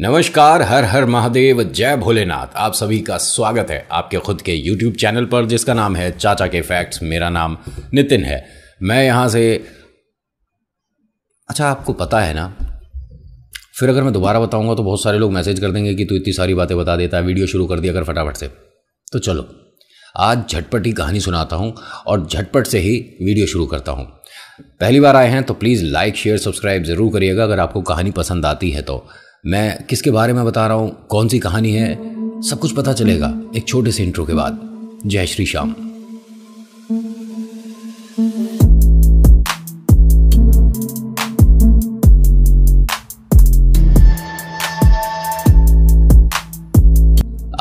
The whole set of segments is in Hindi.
नमस्कार हर हर महादेव जय भोलेनाथ आप सभी का स्वागत है आपके खुद के यूट्यूब चैनल पर जिसका नाम है चाचा के फैक्ट्स मेरा नाम नितिन है मैं यहाँ से अच्छा आपको पता है ना फिर अगर मैं दोबारा बताऊँगा तो बहुत सारे लोग मैसेज कर देंगे कि तू इतनी सारी बातें बता देता है वीडियो शुरू कर दिया अगर फटाफट से तो चलो आज झटपट ही कहानी सुनाता हूँ और झटपट से ही वीडियो शुरू करता हूँ पहली बार आए हैं तो प्लीज़ लाइक शेयर सब्सक्राइब ज़रूर करिएगा अगर आपको कहानी पसंद आती है तो मैं किसके बारे में बता रहा हूँ कौन सी कहानी है सब कुछ पता चलेगा एक छोटे से इंट्रो के बाद जय श्री श्याम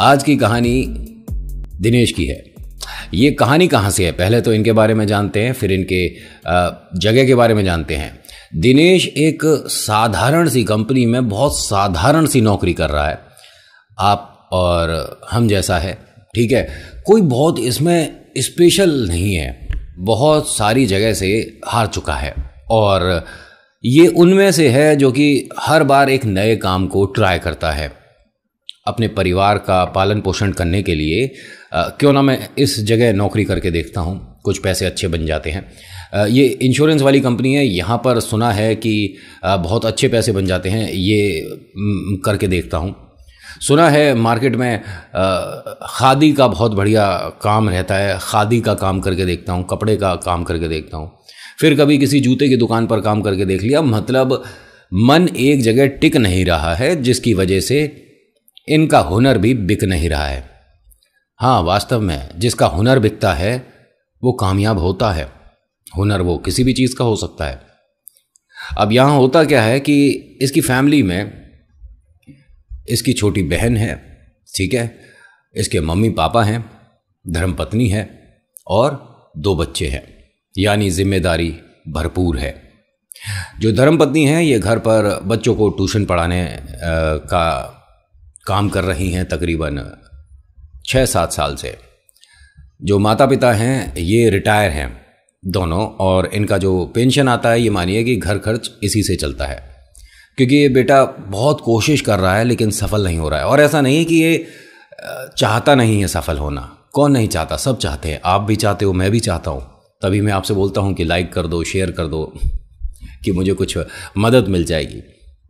आज की कहानी दिनेश की है ये कहानी कहाँ से है पहले तो इनके बारे में जानते हैं फिर इनके जगह के बारे में जानते हैं दिनेश एक साधारण सी कंपनी में बहुत साधारण सी नौकरी कर रहा है आप और हम जैसा है ठीक है कोई बहुत इसमें स्पेशल नहीं है बहुत सारी जगह से हार चुका है और ये उनमें से है जो कि हर बार एक नए काम को ट्राई करता है अपने परिवार का पालन पोषण करने के लिए क्यों ना मैं इस जगह नौकरी करके देखता हूँ कुछ पैसे अच्छे बन जाते हैं ये इंश्योरेंस वाली कंपनी है यहाँ पर सुना है कि बहुत अच्छे पैसे बन जाते हैं ये करके देखता हूँ सुना है मार्केट में खादी का बहुत बढ़िया काम रहता है खादी का काम करके देखता हूँ कपड़े का काम करके देखता हूँ फिर कभी किसी जूते की दुकान पर काम करके देख लिया मतलब मन एक जगह टिक नहीं रहा है जिसकी वजह से इनका हुनर भी बिक नहीं रहा है हाँ वास्तव में जिसका हुनर बिकता है वो कामयाब होता है हुनर वो किसी भी चीज़ का हो सकता है अब यहाँ होता क्या है कि इसकी फैमिली में इसकी छोटी बहन है ठीक है इसके मम्मी पापा हैं धर्मपत्नी है और दो बच्चे हैं यानी जिम्मेदारी भरपूर है जो धर्मपत्नी हैं ये घर पर बच्चों को ट्यूशन पढ़ाने का काम कर रही हैं तकरीबन छः सात साल से जो माता पिता हैं ये रिटायर हैं दोनों और इनका जो पेंशन आता है ये मानिए कि घर खर्च इसी से चलता है क्योंकि ये बेटा बहुत कोशिश कर रहा है लेकिन सफल नहीं हो रहा है और ऐसा नहीं है कि ये चाहता नहीं है सफल होना कौन नहीं चाहता सब चाहते हैं आप भी चाहते हो मैं भी चाहता हूँ तभी मैं आपसे बोलता हूँ कि लाइक कर दो शेयर कर दो कि मुझे कुछ मदद मिल जाएगी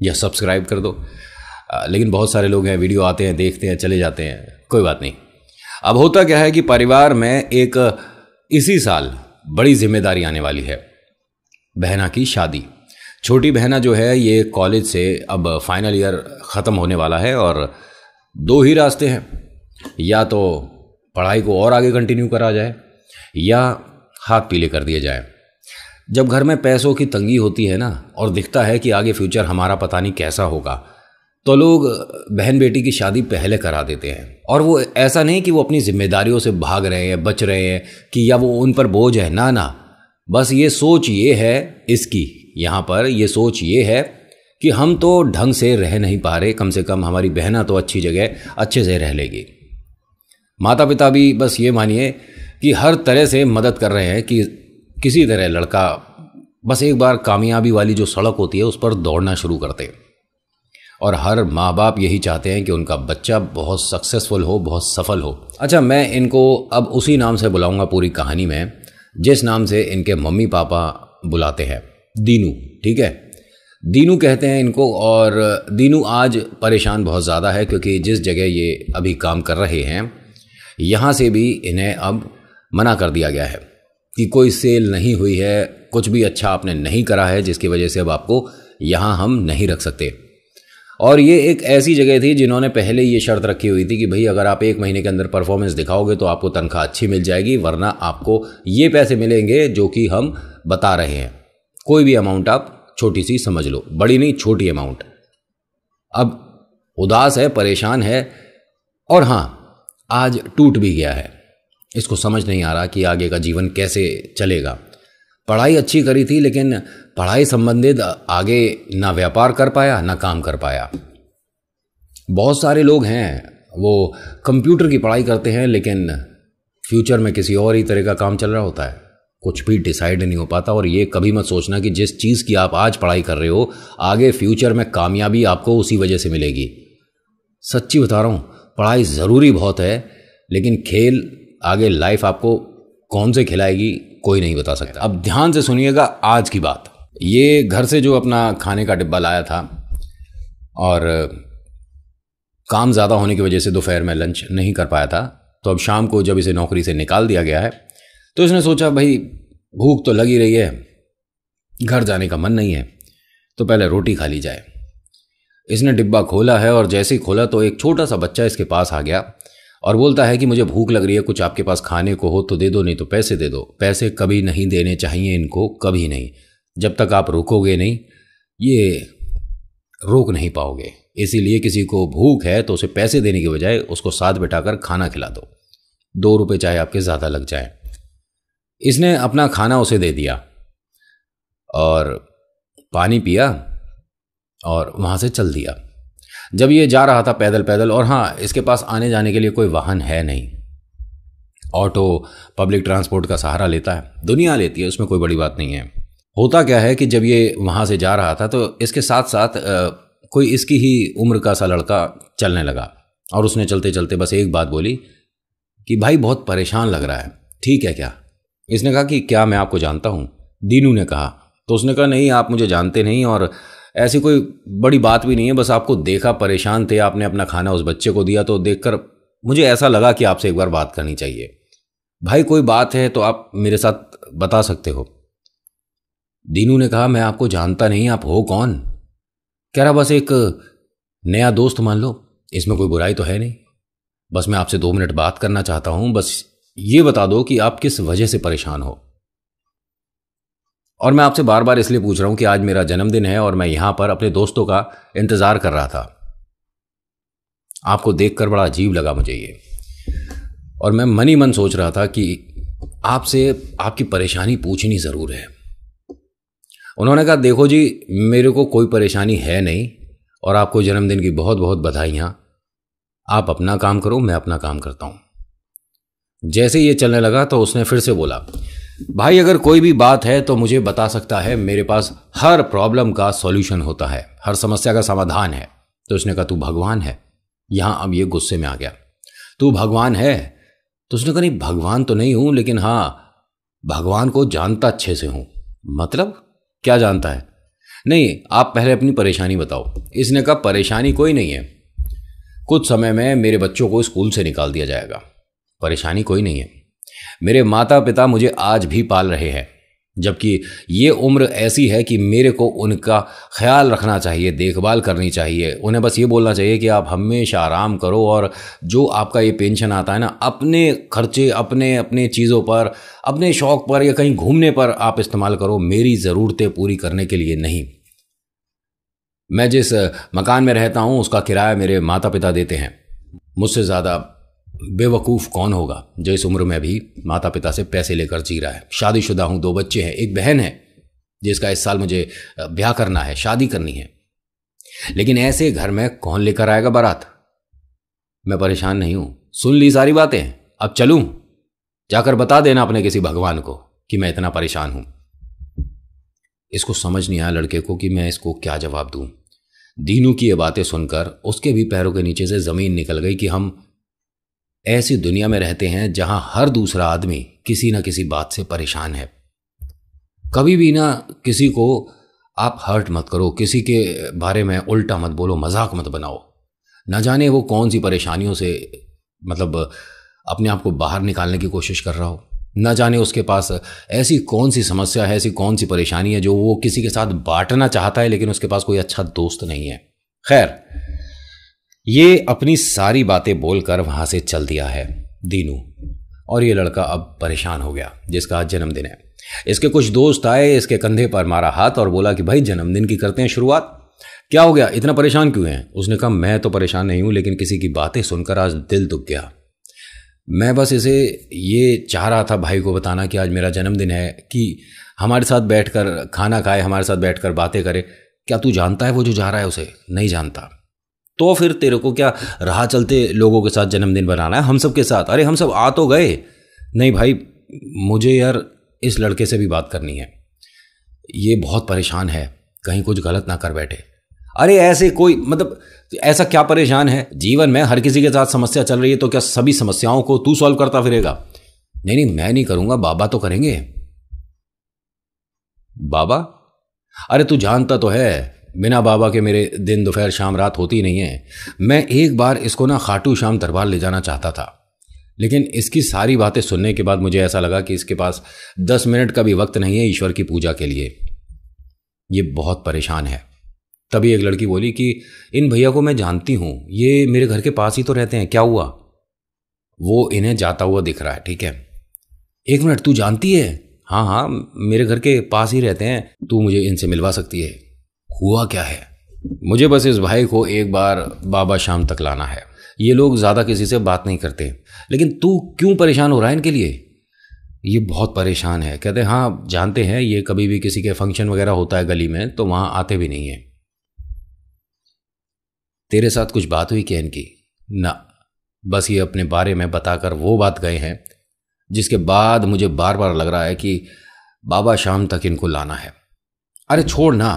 या सब्सक्राइब कर दो लेकिन बहुत सारे लोग हैं वीडियो आते हैं देखते हैं चले जाते हैं कोई बात नहीं अब होता क्या है कि परिवार में एक इसी साल बड़ी जिम्मेदारी आने वाली है बहना की शादी छोटी बहना जो है ये कॉलेज से अब फाइनल ईयर ख़त्म होने वाला है और दो ही रास्ते हैं या तो पढ़ाई को और आगे कंटिन्यू करा जाए या हाथ पीले कर दिए जाए जब घर में पैसों की तंगी होती है ना और दिखता है कि आगे फ्यूचर हमारा पता नहीं कैसा होगा तो लोग बहन बेटी की शादी पहले करा देते हैं और वो ऐसा नहीं कि वो अपनी जिम्मेदारियों से भाग रहे हैं बच रहे हैं कि या वो उन पर बोझ है ना ना बस ये सोच ये है इसकी यहाँ पर ये सोच ये है कि हम तो ढंग से रह नहीं पा रहे कम से कम हमारी बहना तो अच्छी जगह अच्छे से रह लेगी माता पिता भी बस ये मानिए कि हर तरह से मदद कर रहे हैं कि किसी तरह लड़का बस एक बार कामयाबी वाली जो सड़क होती है उस पर दौड़ना शुरू करते हैं और हर माँ बाप यही चाहते हैं कि उनका बच्चा बहुत सक्सेसफुल हो बहुत सफल हो अच्छा मैं इनको अब उसी नाम से बुलाऊंगा पूरी कहानी में जिस नाम से इनके मम्मी पापा बुलाते हैं दीनू ठीक है दीनू कहते हैं इनको और दीनू आज परेशान बहुत ज़्यादा है क्योंकि जिस जगह ये अभी काम कर रहे हैं यहाँ से भी इन्हें अब मना कर दिया गया है कि कोई सेल नहीं हुई है कुछ भी अच्छा आपने नहीं करा है जिसकी वजह से अब आपको यहाँ हम नहीं रख सकते और ये एक ऐसी जगह थी जिन्होंने पहले ये शर्त रखी हुई थी कि भाई अगर आप एक महीने के अंदर परफॉर्मेंस दिखाओगे तो आपको तनख्वाह अच्छी मिल जाएगी वरना आपको ये पैसे मिलेंगे जो कि हम बता रहे हैं कोई भी अमाउंट आप छोटी सी समझ लो बड़ी नहीं छोटी अमाउंट अब उदास है परेशान है और हाँ आज टूट भी गया है इसको समझ नहीं आ रहा कि आगे का जीवन कैसे चलेगा पढ़ाई अच्छी करी थी लेकिन पढ़ाई संबंधित आगे ना व्यापार कर पाया ना काम कर पाया बहुत सारे लोग हैं वो कंप्यूटर की पढ़ाई करते हैं लेकिन फ्यूचर में किसी और ही तरह का काम चल रहा होता है कुछ भी डिसाइड नहीं हो पाता और ये कभी मत सोचना कि जिस चीज़ की आप आज पढ़ाई कर रहे हो आगे फ्यूचर में कामयाबी आपको उसी वजह से मिलेगी सच्ची बता रहा हूँ पढ़ाई ज़रूरी बहुत है लेकिन खेल आगे लाइफ आपको कौन से खिलाएगी कोई नहीं बता सकता अब ध्यान से सुनिएगा आज की बात ये घर से जो अपना खाने का डिब्बा लाया था और काम ज़्यादा होने की वजह से दोपहर में लंच नहीं कर पाया था तो अब शाम को जब इसे नौकरी से निकाल दिया गया है तो इसने सोचा भाई भूख तो लगी रही है घर जाने का मन नहीं है तो पहले रोटी खा ली जाए इसने डिब्बा खोला है और जैसे ही खोला तो एक छोटा सा बच्चा इसके पास आ गया और बोलता है कि मुझे भूख लग रही है कुछ आपके पास खाने को हो तो दे दो नहीं तो पैसे दे दो पैसे कभी नहीं देने चाहिए इनको कभी नहीं जब तक आप रोकोगे नहीं ये रोक नहीं पाओगे इसीलिए किसी को भूख है तो उसे पैसे देने के बजाय उसको साथ बिठाकर खाना खिला दो दो रुपये चाहे आपके ज़्यादा लग जाए इसने अपना खाना उसे दे दिया और पानी पिया और वहाँ से चल दिया जब ये जा रहा था पैदल पैदल और हाँ इसके पास आने जाने के लिए कोई वाहन है नहीं ऑटो पब्लिक ट्रांसपोर्ट का सहारा लेता है दुनिया लेती है उसमें कोई बड़ी बात नहीं है होता क्या है कि जब ये वहाँ से जा रहा था तो इसके साथ साथ कोई इसकी ही उम्र का सा लड़का चलने लगा और उसने चलते चलते बस एक बात बोली कि भाई बहुत परेशान लग रहा है ठीक है क्या इसने कहा कि क्या मैं आपको जानता हूँ दीनू ने कहा तो उसने कहा नहीं आप मुझे जानते नहीं और ऐसी कोई बड़ी बात भी नहीं है बस आपको देखा परेशान थे आपने अपना खाना उस बच्चे को दिया तो देखकर मुझे ऐसा लगा कि आपसे एक बार बात करनी चाहिए भाई कोई बात है तो आप मेरे साथ बता सकते हो दीनू ने कहा मैं आपको जानता नहीं आप हो कौन कह रहा बस एक नया दोस्त मान लो इसमें कोई बुराई तो है नहीं बस मैं आपसे दो मिनट बात करना चाहता हूं बस ये बता दो कि आप किस वजह से परेशान हो और मैं आपसे बार बार इसलिए पूछ रहा हूं कि आज मेरा जन्मदिन है और मैं यहां पर अपने दोस्तों का इंतजार कर रहा था आपको देखकर बड़ा अजीब लगा मुझे ये और मैं मन ही मन सोच रहा था कि आपसे आपकी परेशानी पूछनी ज़रूर है उन्होंने कहा देखो जी मेरे को कोई परेशानी है नहीं और आपको जन्मदिन की बहुत बहुत बधाइयाँ आप अपना काम करो मैं अपना काम करता हूँ जैसे ये चलने लगा तो उसने फिर से बोला भाई अगर कोई भी बात है तो मुझे बता सकता है मेरे पास हर प्रॉब्लम का सॉल्यूशन होता है हर समस्या का समाधान है तो उसने कहा तू भगवान है यहाँ अब ये गुस्से में आ गया तू भगवान है तो उसने कहा नहीं भगवान तो नहीं हूँ लेकिन हाँ भगवान को जानता अच्छे से हूँ मतलब क्या जानता है नहीं आप पहले अपनी परेशानी बताओ इसने कहा परेशानी कोई नहीं है कुछ समय में मेरे बच्चों को स्कूल से निकाल दिया जाएगा परेशानी कोई नहीं है मेरे माता पिता मुझे आज भी पाल रहे हैं जबकि ये उम्र ऐसी है कि मेरे को उनका ख्याल रखना चाहिए देखभाल करनी चाहिए उन्हें बस ये बोलना चाहिए कि आप हमेशा आराम करो और जो आपका ये पेंशन आता है ना अपने खर्चे अपने अपने चीज़ों पर अपने शौक़ पर या कहीं घूमने पर आप इस्तेमाल करो मेरी ज़रूरतें पूरी करने के लिए नहीं मैं जिस मकान में रहता हूँ उसका किराया मेरे माता पिता देते हैं मुझसे ज़्यादा बेवकूफ़ कौन होगा जो इस उम्र में भी माता पिता से पैसे लेकर जी रहा है शादीशुदा हूँ दो बच्चे हैं एक बहन है जिसका इस साल मुझे ब्याह करना है शादी करनी है लेकिन ऐसे घर में कौन लेकर आएगा बारात मैं परेशान नहीं हूं सुन ली सारी बातें अब चलूँ जाकर बता देना अपने किसी भगवान को कि मैं इतना परेशान हूं इसको समझ नहीं आया लड़के को कि मैं इसको क्या जवाब दूं दीनू की ये बातें सुनकर उसके भी पैरों के नीचे से ज़मीन निकल गई कि हम ऐसी दुनिया में रहते हैं जहां हर दूसरा आदमी किसी न किसी बात से परेशान है कभी भी ना किसी को आप हर्ट मत करो किसी के बारे में उल्टा मत बोलो मजाक मत बनाओ ना जाने वो कौन सी परेशानियों से मतलब अपने आप को बाहर निकालने की कोशिश कर रहा हो ना जाने उसके पास ऐसी कौन सी समस्या है ऐसी कौन सी परेशानी है जो वो किसी के साथ बांटना चाहता है लेकिन उसके पास कोई अच्छा दोस्त नहीं है खैर ये अपनी सारी बातें बोलकर वहाँ से चल दिया है दीनू और ये लड़का अब परेशान हो गया जिसका आज जन्मदिन है इसके कुछ दोस्त आए इसके कंधे पर मारा हाथ और बोला कि भाई जन्मदिन की करते हैं शुरुआत क्या हो गया इतना परेशान क्यों है उसने कहा मैं तो परेशान नहीं हूँ लेकिन किसी की बातें सुनकर आज दिल दुख गया मैं बस इसे ये चाह रहा था भाई को बताना कि आज मेरा जन्मदिन है कि हमारे साथ बैठकर खाना खाए हमारे साथ बैठकर बातें करे क्या तू जानता है वो जो जा रहा है उसे नहीं जानता तो फिर तेरे को क्या राह चलते लोगों के साथ जन्मदिन बनाना है हम सब के साथ अरे हम सब आ तो गए नहीं भाई मुझे यार इस लड़के से भी बात करनी है ये बहुत परेशान है कहीं कुछ गलत ना कर बैठे अरे ऐसे कोई मतलब ऐसा क्या परेशान है जीवन में हर किसी के साथ समस्या चल रही है तो क्या सभी समस्याओं को तू सॉल्व करता फिरेगा नहीं नहीं मैं नहीं करूंगा बाबा तो करेंगे बाबा अरे तू जानता तो है बिना बाबा के मेरे दिन दोपहर शाम रात होती नहीं है मैं एक बार इसको ना खाटू शाम दरबार ले जाना चाहता था लेकिन इसकी सारी बातें सुनने के बाद मुझे ऐसा लगा कि इसके पास दस मिनट का भी वक्त नहीं है ईश्वर की पूजा के लिए ये बहुत परेशान है तभी एक लड़की बोली कि इन भैया को मैं जानती हूँ ये मेरे घर के पास ही तो रहते हैं क्या हुआ वो इन्हें जाता हुआ दिख रहा है ठीक है एक मिनट तू जानती है हाँ हाँ मेरे घर के पास ही रहते हैं तू मुझे इनसे मिलवा सकती है हुआ क्या है मुझे बस इस भाई को एक बार बाबा शाम तक लाना है ये लोग ज़्यादा किसी से बात नहीं करते लेकिन तू क्यों परेशान हो रहा है इनके लिए ये बहुत परेशान है कहते हैं हाँ जानते हैं ये कभी भी किसी के फंक्शन वगैरह होता है गली में तो वहाँ आते भी नहीं है तेरे साथ कुछ बात हुई क्या इनकी ना बस ये अपने बारे में बताकर वो बात गए हैं जिसके बाद मुझे बार बार लग रहा है कि बाबा शाम तक इनको लाना है अरे छोड़ ना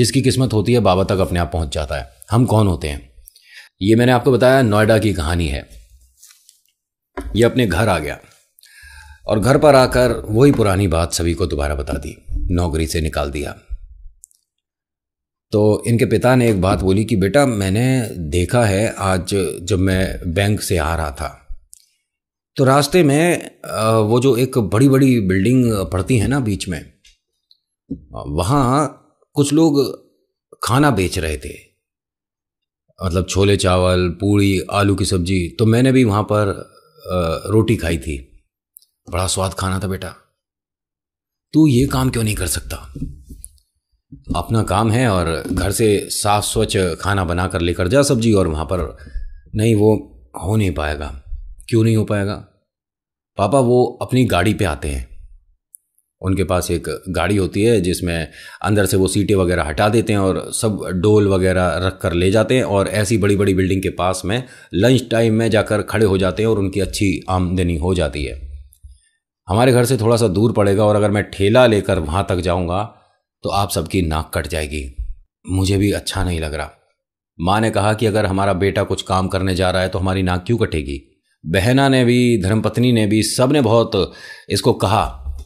जिसकी किस्मत होती है बाबा तक अपने आप पहुंच जाता है हम कौन होते हैं ये मैंने आपको बताया नोएडा की कहानी है ये अपने घर आ गया और घर पर आकर वही पुरानी बात सभी को दोबारा बता दी नौकरी से निकाल दिया तो इनके पिता ने एक बात बोली कि बेटा मैंने देखा है आज जब मैं बैंक से आ रहा था तो रास्ते में वो जो एक बड़ी बड़ी बिल्डिंग पड़ती है ना बीच में वहाँ कुछ लोग खाना बेच रहे थे मतलब छोले चावल पूड़ी आलू की सब्जी तो मैंने भी वहाँ पर रोटी खाई थी बड़ा स्वाद खाना था बेटा तू ये काम क्यों नहीं कर सकता अपना काम है और घर से साफ स्वच्छ खाना बना कर लेकर जा सब्जी और वहाँ पर नहीं वो हो नहीं पाएगा क्यों नहीं हो पाएगा पापा वो अपनी गाड़ी पे आते हैं उनके पास एक गाड़ी होती है जिसमें अंदर से वो सीटें वगैरह हटा देते हैं और सब डोल वगैरह रख कर ले जाते हैं और ऐसी बड़ी बड़ी बिल्डिंग के पास में लंच टाइम में जाकर खड़े हो जाते हैं और उनकी अच्छी आमदनी हो जाती है हमारे घर से थोड़ा सा दूर पड़ेगा और अगर मैं ठेला लेकर वहाँ तक जाऊँगा तो आप सबकी नाक कट जाएगी मुझे भी अच्छा नहीं लग रहा माँ ने कहा कि अगर हमारा बेटा कुछ काम करने जा रहा है तो हमारी नाक क्यों कटेगी बहना ने भी धर्मपत्नी ने भी सब ने बहुत इसको कहा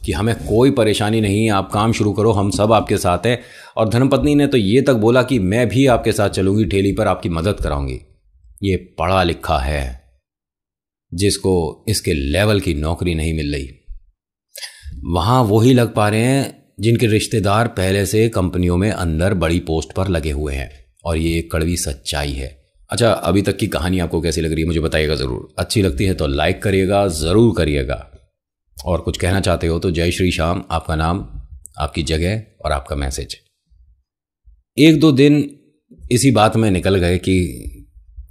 कि हमें कोई परेशानी नहीं है आप काम शुरू करो हम सब आपके साथ हैं और धर्मपत्नी ने तो ये तक बोला कि मैं भी आपके साथ चलूंगी ठेली पर आपकी मदद कराऊंगी ये पढ़ा लिखा है जिसको इसके लेवल की नौकरी नहीं मिल रही वहाँ ही लग पा रहे हैं जिनके रिश्तेदार पहले से कंपनियों में अंदर बड़ी पोस्ट पर लगे हुए हैं और ये एक कड़वी सच्चाई है अच्छा अभी तक की कहानी आपको कैसी लग रही है मुझे बताइएगा ज़रूर अच्छी लगती है तो लाइक करिएगा ज़रूर करिएगा और कुछ कहना चाहते हो तो जय श्री श्याम आपका नाम आपकी जगह और आपका मैसेज एक दो दिन इसी बात में निकल गए कि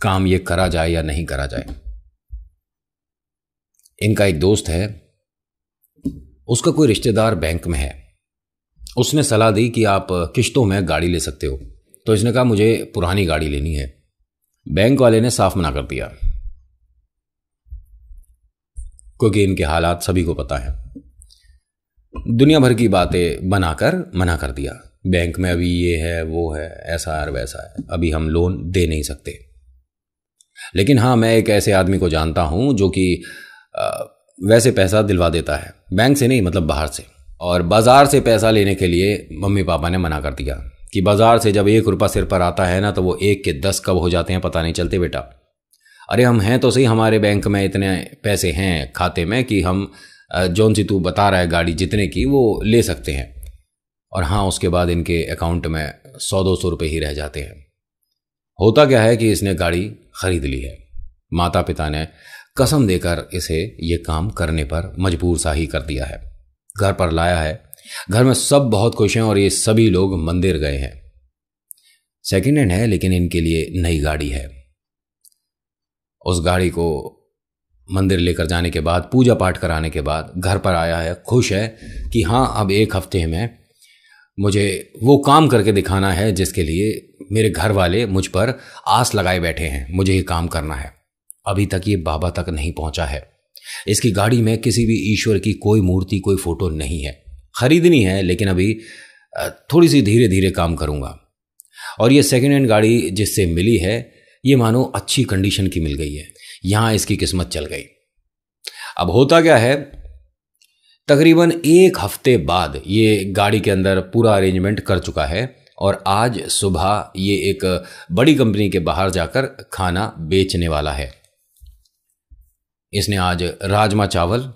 काम ये करा जाए या नहीं करा जाए इनका एक दोस्त है उसका कोई रिश्तेदार बैंक में है उसने सलाह दी कि आप किश्तों में गाड़ी ले सकते हो तो इसने कहा मुझे पुरानी गाड़ी लेनी है बैंक वाले ने साफ मना कर दिया क्योंकि इनके हालात सभी को पता है दुनिया भर की बातें बनाकर मना कर दिया बैंक में अभी ये है वो है ऐसा है वैसा है अभी हम लोन दे नहीं सकते लेकिन हाँ मैं एक ऐसे आदमी को जानता हूँ जो कि वैसे पैसा दिलवा देता है बैंक से नहीं मतलब बाहर से और बाज़ार से पैसा लेने के लिए मम्मी पापा ने मना कर दिया कि बाज़ार से जब एक रुपया सिर पर आता है ना तो वो एक के दस कब हो जाते हैं पता नहीं चलते बेटा अरे हम हैं तो सही हमारे बैंक में इतने पैसे हैं खाते में कि हम जौन सी तू बता रहा है गाड़ी जितने की वो ले सकते हैं और हाँ उसके बाद इनके अकाउंट में सौ दो सौ रुपये ही रह जाते हैं होता क्या है कि इसने गाड़ी खरीद ली है माता पिता ने कसम देकर इसे ये काम करने पर मजबूर सा ही कर दिया है घर पर लाया है घर में सब बहुत खुश हैं और ये सभी लोग मंदिर गए हैं सेकेंड हैंड है लेकिन इनके लिए नई गाड़ी है उस गाड़ी को मंदिर लेकर जाने के बाद पूजा पाठ कराने के बाद घर पर आया है खुश है कि हाँ अब एक हफ्ते में मुझे वो काम करके दिखाना है जिसके लिए मेरे घर वाले मुझ पर आस लगाए बैठे हैं मुझे ये काम करना है अभी तक ये बाबा तक नहीं पहुंचा है इसकी गाड़ी में किसी भी ईश्वर की कोई मूर्ति कोई फोटो नहीं है खरीदनी है लेकिन अभी थोड़ी सी धीरे धीरे काम करूँगा और ये सेकेंड हैंड गाड़ी जिससे मिली है ये मानो अच्छी कंडीशन की मिल गई है यहां इसकी किस्मत चल गई अब होता क्या है तकरीबन एक हफ्ते बाद ये गाड़ी के अंदर पूरा अरेंजमेंट कर चुका है और आज सुबह ये एक बड़ी कंपनी के बाहर जाकर खाना बेचने वाला है इसने आज राजमा चावल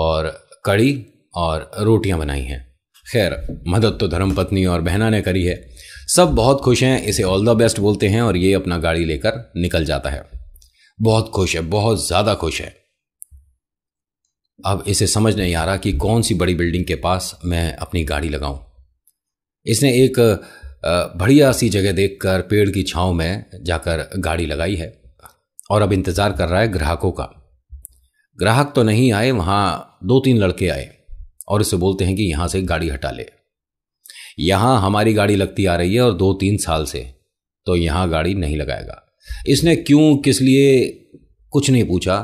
और कड़ी और रोटियां बनाई हैं खैर मदद तो धर्मपत्नी और बहना ने करी है सब बहुत खुश हैं इसे ऑल द बेस्ट बोलते हैं और ये अपना गाड़ी लेकर निकल जाता है बहुत खुश है बहुत ज़्यादा खुश है अब इसे समझ नहीं आ रहा कि कौन सी बड़ी बिल्डिंग के पास मैं अपनी गाड़ी लगाऊं। इसने एक बढ़िया सी जगह देखकर पेड़ की छांव में जाकर गाड़ी लगाई है और अब इंतज़ार कर रहा है ग्राहकों का ग्राहक तो नहीं आए वहाँ दो तीन लड़के आए और इसे बोलते हैं कि यहाँ से गाड़ी हटा ले यहां हमारी गाड़ी लगती आ रही है और दो तीन साल से तो यहां गाड़ी नहीं लगाएगा इसने क्यों किस लिए कुछ नहीं पूछा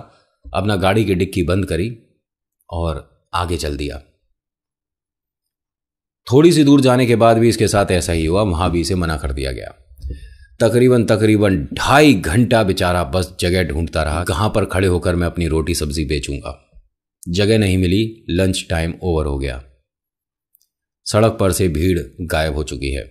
अपना गाड़ी की डिक्की बंद करी और आगे चल दिया थोड़ी सी दूर जाने के बाद भी इसके साथ ऐसा ही हुआ वहां भी इसे मना कर दिया गया तकरीबन तकरीबन ढाई घंटा बेचारा बस जगह ढूंढता रहा कहां पर खड़े होकर मैं अपनी रोटी सब्जी बेचूंगा जगह नहीं मिली लंच टाइम ओवर हो गया सड़क पर से भीड़ गायब हो चुकी है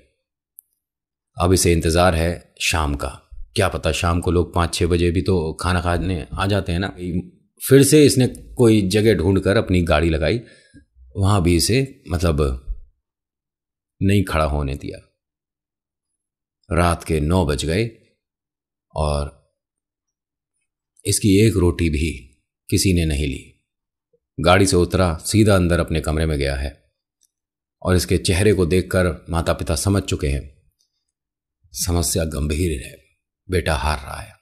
अब इसे इंतज़ार है शाम का क्या पता शाम को लोग पाँच छः बजे भी तो खाना खाने आ जाते हैं ना फिर से इसने कोई जगह ढूंढ कर अपनी गाड़ी लगाई वहाँ भी इसे मतलब नहीं खड़ा होने दिया रात के नौ बज गए और इसकी एक रोटी भी किसी ने नहीं ली गाड़ी से उतरा सीधा अंदर अपने कमरे में गया है और इसके चेहरे को देखकर माता पिता समझ चुके हैं समस्या गंभीर है बेटा हार रहा है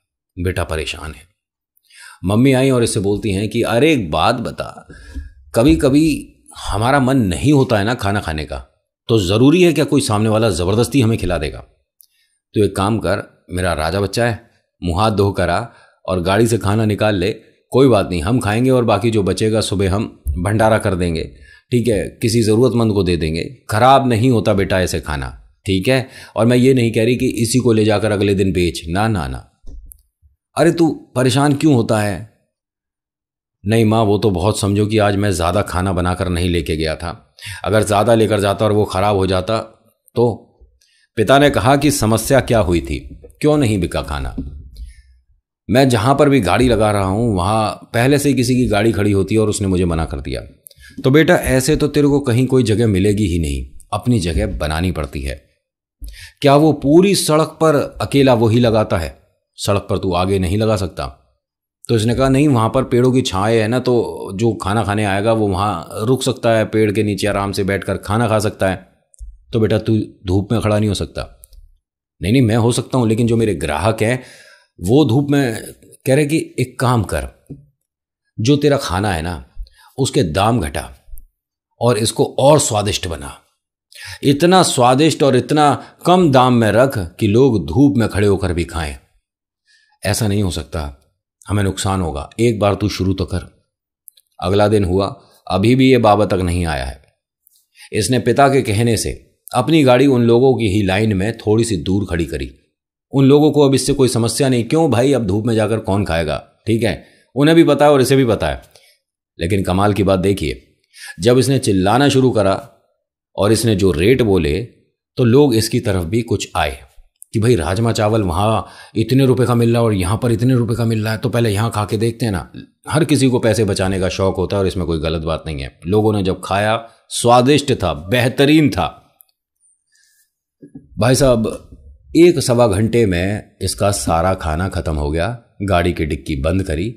बेटा परेशान है मम्मी आई और इससे बोलती हैं कि अरे एक बात बता कभी कभी हमारा मन नहीं होता है ना खाना खाने का तो ज़रूरी है क्या कोई सामने वाला ज़बरदस्ती हमें खिला देगा तो एक काम कर मेरा राजा बच्चा है मुँह हाथ धो कर आ और गाड़ी से खाना निकाल ले कोई बात नहीं हम खाएंगे और बाकी जो बचेगा सुबह हम भंडारा कर देंगे ठीक है किसी ज़रूरतमंद को दे देंगे ख़राब नहीं होता बेटा ऐसे खाना ठीक है और मैं ये नहीं कह रही कि इसी को ले जाकर अगले दिन बेच ना ना ना अरे तू परेशान क्यों होता है नहीं माँ वो तो बहुत समझो कि आज मैं ज़्यादा खाना बनाकर नहीं लेके गया था अगर ज़्यादा लेकर जाता और वो ख़राब हो जाता तो पिता ने कहा कि समस्या क्या हुई थी क्यों नहीं बिका खाना मैं जहाँ पर भी गाड़ी लगा रहा हूँ वहाँ पहले से ही किसी की गाड़ी खड़ी होती है और उसने मुझे मना कर दिया तो बेटा ऐसे तो तेरे को कहीं कोई जगह मिलेगी ही नहीं अपनी जगह बनानी पड़ती है क्या वो पूरी सड़क पर अकेला वो ही लगाता है सड़क पर तू आगे नहीं लगा सकता तो इसने कहा नहीं वहां पर पेड़ों की छाए है ना तो जो खाना खाने आएगा वो वहां रुक सकता है पेड़ के नीचे आराम से बैठकर खाना खा सकता है तो बेटा तू धूप में खड़ा नहीं हो सकता नहीं नहीं मैं हो सकता हूँ लेकिन जो मेरे ग्राहक हैं वो धूप में कह रहे कि एक काम कर जो तेरा खाना है ना उसके दाम घटा और इसको और स्वादिष्ट बना इतना स्वादिष्ट और इतना कम दाम में रख कि लोग धूप में खड़े होकर भी खाएं ऐसा नहीं हो सकता हमें नुकसान होगा एक बार तू शुरू तो कर अगला दिन हुआ अभी भी ये बाबा तक नहीं आया है इसने पिता के कहने से अपनी गाड़ी उन लोगों की ही लाइन में थोड़ी सी दूर खड़ी करी उन लोगों को अब इससे कोई समस्या नहीं क्यों भाई अब धूप में जाकर कौन खाएगा ठीक है उन्हें भी पता है और इसे भी पता है लेकिन कमाल की बात देखिए जब इसने चिल्लाना शुरू करा और इसने जो रेट बोले तो लोग इसकी तरफ भी कुछ आए कि भाई राजमा चावल वहाँ इतने रुपए का मिल रहा है और यहाँ पर इतने रुपए का मिल रहा है तो पहले यहाँ खा के देखते हैं ना हर किसी को पैसे बचाने का शौक होता है और इसमें कोई गलत बात नहीं है लोगों ने जब खाया स्वादिष्ट था बेहतरीन था भाई साहब एक सवा घंटे में इसका सारा खाना खत्म हो गया गाड़ी की डिक्की बंद करी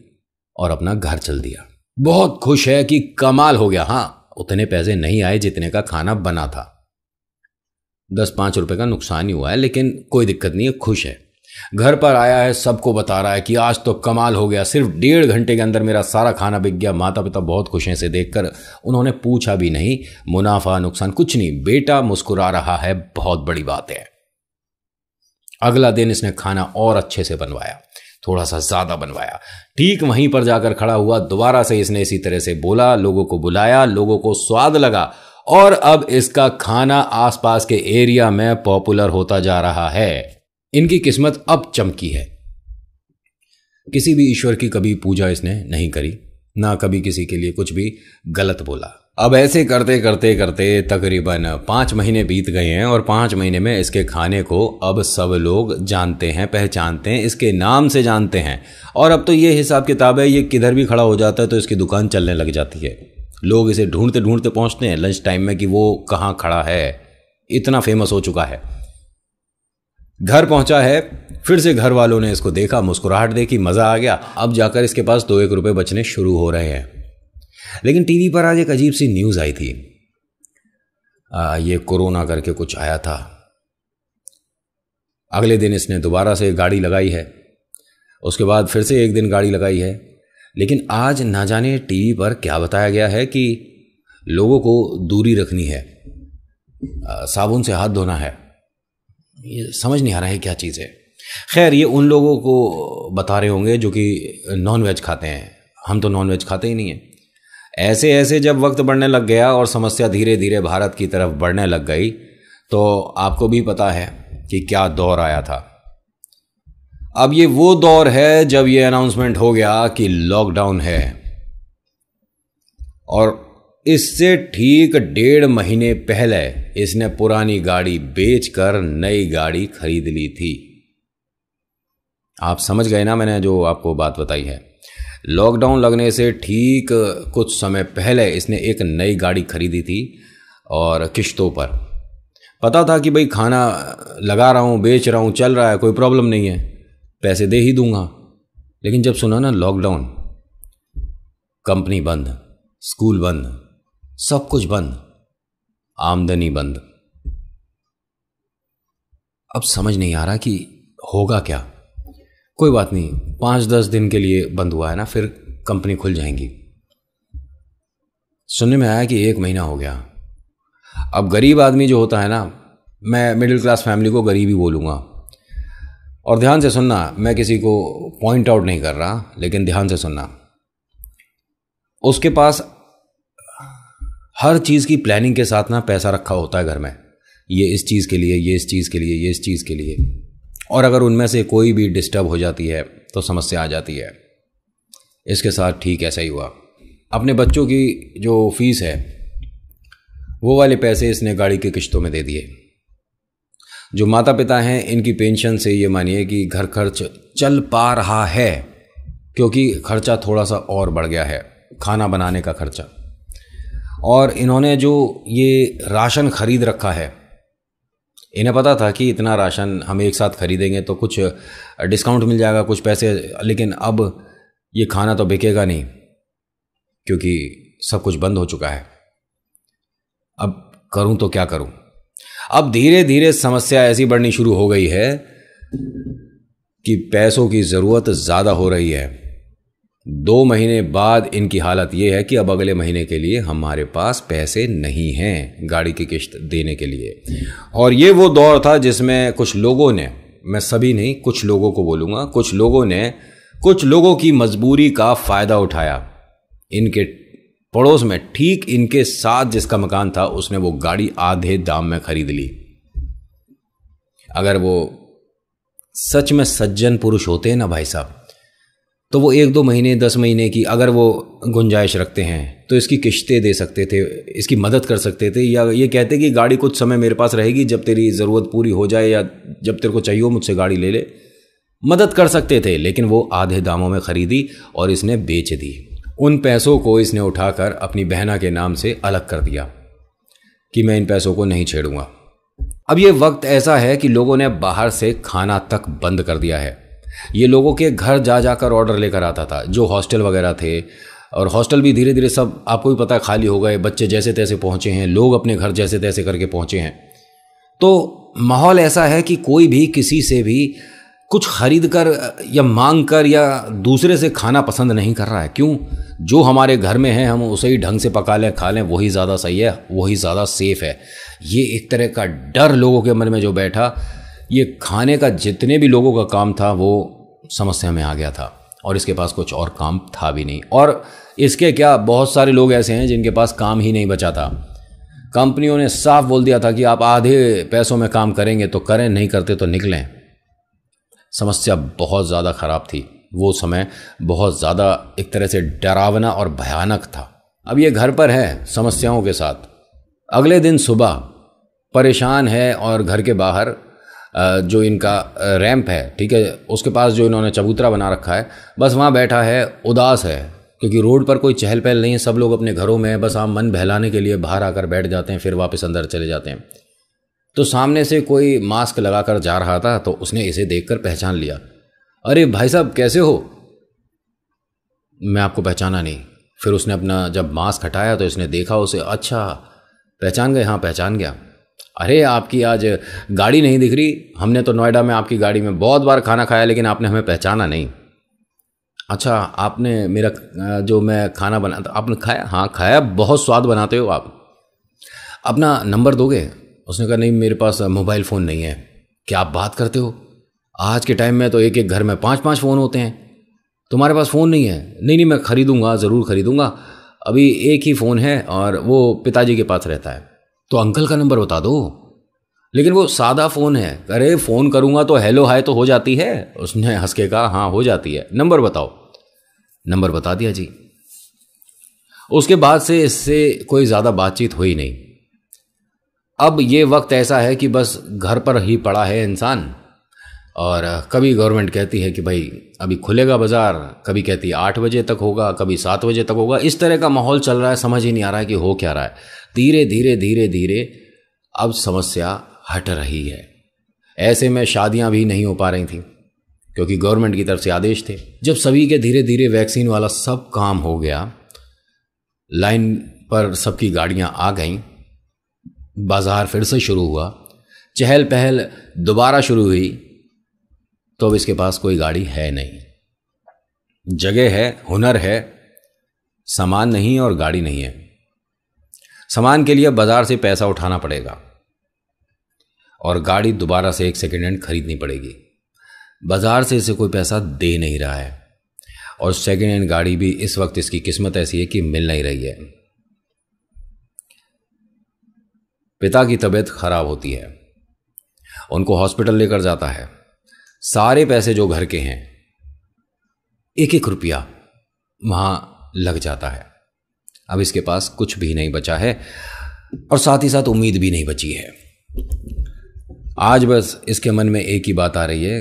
और अपना घर चल दिया बहुत खुश है कि कमाल हो गया हाँ उतने पैसे नहीं आए जितने का खाना बना था दस पांच रुपए का नुकसान ही हुआ है लेकिन कोई दिक्कत नहीं है खुश है घर पर आया है सबको बता रहा है कि आज तो कमाल हो गया सिर्फ डेढ़ घंटे के अंदर मेरा सारा खाना बिक गया माता पिता बहुत खुश हैं इसे देखकर उन्होंने पूछा भी नहीं मुनाफा नुकसान कुछ नहीं बेटा मुस्कुरा रहा है बहुत बड़ी बात है अगला दिन इसने खाना और अच्छे से बनवाया थोड़ा सा ज़्यादा बनवाया ठीक वहीं पर जाकर खड़ा हुआ दोबारा से इसने इसी तरह से बोला लोगों को बुलाया लोगों को स्वाद लगा और अब इसका खाना आसपास के एरिया में पॉपुलर होता जा रहा है इनकी किस्मत अब चमकी है किसी भी ईश्वर की कभी पूजा इसने नहीं करी ना कभी किसी के लिए कुछ भी गलत बोला अब ऐसे करते करते करते तकरीबन पाँच महीने बीत गए हैं और पाँच महीने में इसके खाने को अब सब लोग जानते हैं पहचानते हैं इसके नाम से जानते हैं और अब तो ये हिसाब किताब है ये किधर भी खड़ा हो जाता है तो इसकी दुकान चलने लग जाती है लोग इसे ढूंढते ढूंढते पहुँचते हैं लंच टाइम में कि वो कहाँ खड़ा है इतना फेमस हो चुका है घर पहुंचा है फिर से घर वालों ने इसको देखा मुस्कुराहट देखी मज़ा आ गया अब जाकर इसके पास दो एक रुपये बचने शुरू हो रहे हैं लेकिन टीवी पर आज एक अजीब सी न्यूज़ आई थी आ, ये कोरोना करके कुछ आया था अगले दिन इसने दोबारा से गाड़ी लगाई है उसके बाद फिर से एक दिन गाड़ी लगाई है लेकिन आज ना जाने टीवी पर क्या बताया गया है कि लोगों को दूरी रखनी है आ, साबुन से हाथ धोना है ये समझ नहीं आ रहा है क्या चीज़ है खैर ये उन लोगों को बता रहे होंगे जो कि नॉन वेज खाते हैं हम तो नॉन वेज खाते ही नहीं हैं ऐसे ऐसे जब वक्त बढ़ने लग गया और समस्या धीरे धीरे भारत की तरफ बढ़ने लग गई तो आपको भी पता है कि क्या दौर आया था अब ये वो दौर है जब ये अनाउंसमेंट हो गया कि लॉकडाउन है और इससे ठीक डेढ़ महीने पहले इसने पुरानी गाड़ी बेचकर नई गाड़ी खरीद ली थी आप समझ गए ना मैंने जो आपको बात बताई है लॉकडाउन लगने से ठीक कुछ समय पहले इसने एक नई गाड़ी खरीदी थी और किश्तों पर पता था कि भाई खाना लगा रहा हूँ बेच रहा हूँ चल रहा है कोई प्रॉब्लम नहीं है पैसे दे ही दूंगा लेकिन जब सुना ना लॉकडाउन कंपनी बंद स्कूल बंद सब कुछ बंद आमदनी बंद अब समझ नहीं आ रहा कि होगा क्या कोई बात नहीं पाँच दस दिन के लिए बंद हुआ है ना फिर कंपनी खुल जाएंगी सुनने में आया कि एक महीना हो गया अब गरीब आदमी जो होता है ना मैं मिडिल क्लास फैमिली को गरीब ही बोलूँगा और ध्यान से सुनना मैं किसी को पॉइंट आउट नहीं कर रहा लेकिन ध्यान से सुनना उसके पास हर चीज़ की प्लानिंग के साथ ना पैसा रखा होता है घर में ये इस चीज़ के लिए ये इस चीज़ के लिए ये इस चीज़ के लिए और अगर उनमें से कोई भी डिस्टर्ब हो जाती है तो समस्या आ जाती है इसके साथ ठीक ऐसा ही हुआ अपने बच्चों की जो फीस है वो वाले पैसे इसने गाड़ी की किश्तों में दे दिए जो माता पिता हैं इनकी पेंशन से ये मानिए कि घर खर्च चल पा रहा है क्योंकि खर्चा थोड़ा सा और बढ़ गया है खाना बनाने का खर्चा और इन्होंने जो ये राशन खरीद रखा है इन्हें पता था कि इतना राशन हम एक साथ खरीदेंगे तो कुछ डिस्काउंट मिल जाएगा कुछ पैसे लेकिन अब ये खाना तो बिकेगा नहीं क्योंकि सब कुछ बंद हो चुका है अब करूं तो क्या करूं अब धीरे धीरे समस्या ऐसी बढ़नी शुरू हो गई है कि पैसों की ज़रूरत ज़्यादा हो रही है दो महीने बाद इनकी हालत यह है कि अब अगले महीने के लिए हमारे पास पैसे नहीं हैं गाड़ी की किश्त देने के लिए और ये वो दौर था जिसमें कुछ लोगों ने मैं सभी नहीं कुछ लोगों को बोलूँगा कुछ लोगों ने कुछ लोगों की मजबूरी का फ़ायदा उठाया इनके पड़ोस में ठीक इनके साथ जिसका मकान था उसने वो गाड़ी आधे दाम में खरीद ली अगर वो सच में सज्जन पुरुष होते हैं ना भाई साहब तो वो एक दो महीने दस महीने की अगर वो गुंजाइश रखते हैं तो इसकी किश्तें दे सकते थे इसकी मदद कर सकते थे या ये कहते कि गाड़ी कुछ समय मेरे पास रहेगी जब तेरी ज़रूरत पूरी हो जाए या जब तेरे को चाहिए हो मुझसे गाड़ी ले ले मदद कर सकते थे लेकिन वो आधे दामों में ख़रीदी और इसने बेच दी उन पैसों को इसने उठाकर अपनी बहना के नाम से अलग कर दिया कि मैं इन पैसों को नहीं छेड़ूंगा अब ये वक्त ऐसा है कि लोगों ने बाहर से खाना तक बंद कर दिया है ये लोगों के घर जा जाकर ऑर्डर लेकर आता था जो हॉस्टल वगैरह थे और हॉस्टल भी धीरे धीरे सब आपको भी पता है खाली हो गए बच्चे जैसे तैसे पहुँचे हैं लोग अपने घर जैसे तैसे करके पहुँचे हैं तो माहौल ऐसा है कि कोई भी किसी से भी कुछ खरीद कर या मांग कर या दूसरे से खाना पसंद नहीं कर रहा है क्यों जो हमारे घर में है हम उसे ही ढंग से पका लें खा लें वही ज़्यादा सही है वही ज़्यादा सेफ़ है ये एक तरह का डर लोगों के मन में जो बैठा ये खाने का जितने भी लोगों का काम था वो समस्या में आ गया था और इसके पास कुछ और काम था भी नहीं और इसके क्या बहुत सारे लोग ऐसे हैं जिनके पास काम ही नहीं बचा था कंपनियों ने साफ बोल दिया था कि आप आधे पैसों में काम करेंगे तो करें नहीं करते तो निकलें समस्या बहुत ज़्यादा ख़राब थी वो समय बहुत ज़्यादा एक तरह से डरावना और भयानक था अब ये घर पर है समस्याओं के साथ अगले दिन सुबह परेशान है और घर के बाहर जो इनका रैंप है ठीक है उसके पास जो इन्होंने चबूतरा बना रखा है बस वहाँ बैठा है उदास है क्योंकि रोड पर कोई चहल पहल नहीं है सब लोग अपने घरों में बस आप मन बहलाने के लिए बाहर आकर बैठ जाते हैं फिर वापस अंदर चले जाते हैं तो सामने से कोई मास्क लगाकर जा रहा था तो उसने इसे देखकर पहचान लिया अरे भाई साहब कैसे हो मैं आपको पहचाना नहीं फिर उसने अपना जब मास्क हटाया तो इसने देखा उसे अच्छा पहचान गए हाँ पहचान गया अरे आपकी आज गाड़ी नहीं दिख रही हमने तो नोएडा में आपकी गाड़ी में बहुत बार खाना खाया लेकिन आपने हमें पहचाना नहीं अच्छा आपने मेरा जो मैं खाना बना था आपने खाया हाँ खाया बहुत स्वाद बनाते हो आप अपना नंबर दोगे उसने कहा नहीं मेरे पास मोबाइल फ़ोन नहीं है क्या आप बात करते हो आज के टाइम में तो एक एक घर में पाँच पाँच फ़ोन होते हैं तुम्हारे पास फ़ोन नहीं है नहीं नहीं मैं ख़रीदूँगा ज़रूर ख़रीदूँगा अभी एक ही फ़ोन है और वो पिताजी के पास रहता है तो अंकल का नंबर बता दो लेकिन वो सादा फ़ोन है अरे फ़ोन करूँगा तो हेलो हाय तो हो जाती है उसने हंस के कहा हाँ हो जाती है नंबर बताओ नंबर बता दिया जी उसके बाद से इससे कोई ज़्यादा बातचीत हुई नहीं अब ये वक्त ऐसा है कि बस घर पर ही पड़ा है इंसान और कभी गवर्नमेंट कहती है कि भाई अभी खुलेगा बाज़ार कभी कहती है आठ बजे तक होगा कभी सात बजे तक होगा इस तरह का माहौल चल रहा है समझ ही नहीं आ रहा है कि हो क्या रहा है धीरे धीरे धीरे धीरे अब समस्या हट रही है ऐसे में शादियां भी नहीं हो पा रही थी क्योंकि गवर्नमेंट की तरफ से आदेश थे जब सभी के धीरे धीरे वैक्सीन वाला सब काम हो गया लाइन पर सबकी गाड़ियां आ गईं बाजार फिर से शुरू हुआ चहल पहल दोबारा शुरू हुई तो अब इसके पास कोई गाड़ी है नहीं जगह है हुनर है सामान नहीं और गाड़ी नहीं है सामान के लिए बाजार से पैसा उठाना पड़ेगा और गाड़ी दोबारा से एक सेकेंड हैंड खरीदनी पड़ेगी बाजार से इसे कोई पैसा दे नहीं रहा है और सेकेंड हैंड गाड़ी भी इस वक्त इसकी किस्मत ऐसी है कि मिल नहीं रही है पिता की तबीयत खराब होती है उनको हॉस्पिटल लेकर जाता है सारे पैसे जो घर के हैं एक एक रुपया वहां लग जाता है अब इसके पास कुछ भी नहीं बचा है और साथ ही साथ उम्मीद भी नहीं बची है आज बस इसके मन में एक ही बात आ रही है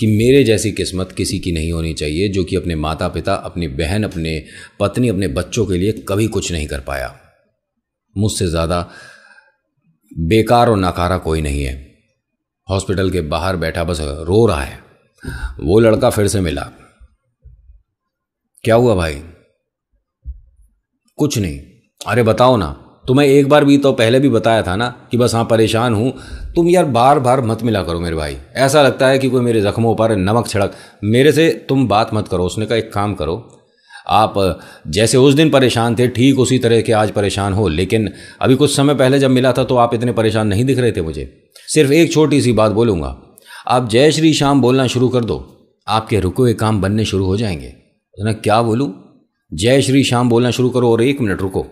कि मेरे जैसी किस्मत किसी की नहीं होनी चाहिए जो कि अपने माता पिता अपनी बहन अपने पत्नी अपने बच्चों के लिए कभी कुछ नहीं कर पाया मुझसे ज़्यादा बेकार और नाकारा कोई नहीं है हॉस्पिटल के बाहर बैठा बस रो रहा है वो लड़का फिर से मिला क्या हुआ भाई कुछ नहीं अरे बताओ ना तुम्हें एक बार भी तो पहले भी बताया था ना कि बस हाँ परेशान हूँ तुम यार बार बार मत मिला करो मेरे भाई ऐसा लगता है कि कोई मेरे ज़ख्मों पर नमक छिड़क मेरे से तुम बात मत करो उसने कहा एक काम करो आप जैसे उस दिन परेशान थे ठीक उसी तरह के आज परेशान हो लेकिन अभी कुछ समय पहले जब मिला था तो आप इतने परेशान नहीं दिख रहे थे मुझे सिर्फ एक छोटी सी बात बोलूँगा आप जय श्री श्याम बोलना शुरू कर दो आपके रुके हुए काम बनने शुरू हो जाएंगे ना तो क्या बोलूँ जय श्री श्याम बोलना शुरू करो और एक मिनट रुको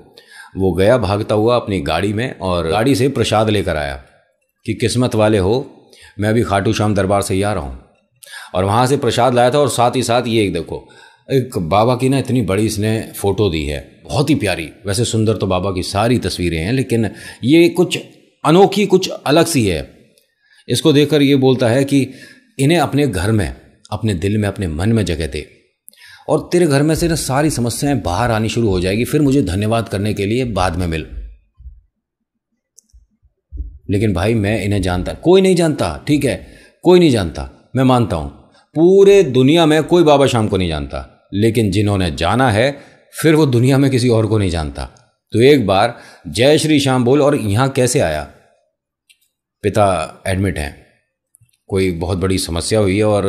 वो गया भागता हुआ अपनी गाड़ी में और गाड़ी से प्रसाद लेकर आया कि किस्मत वाले हो मैं अभी खाटू श्याम दरबार से ही आ रहा हूँ और वहाँ से प्रसाद लाया था और साथ ही साथ ये एक देखो एक बाबा की ना इतनी बड़ी इसने फ़ोटो दी है बहुत ही प्यारी वैसे सुंदर तो बाबा की सारी तस्वीरें हैं लेकिन ये कुछ अनोखी कुछ अलग सी है इसको देखकर ये बोलता है कि इन्हें अपने घर में अपने दिल में अपने मन में जगह दे और तेरे घर में से ना सारी समस्याएं बाहर आनी शुरू हो जाएगी फिर मुझे धन्यवाद करने के लिए बाद में मिल लेकिन भाई मैं इन्हें जानता कोई नहीं जानता ठीक है कोई नहीं जानता मैं मानता हूं पूरे दुनिया में कोई बाबा शाम को नहीं जानता लेकिन जिन्होंने जाना है फिर वो दुनिया में किसी और को नहीं जानता तो एक बार जय श्री श्याम बोल और यहां कैसे आया पिता एडमिट हैं कोई बहुत बड़ी समस्या हुई है और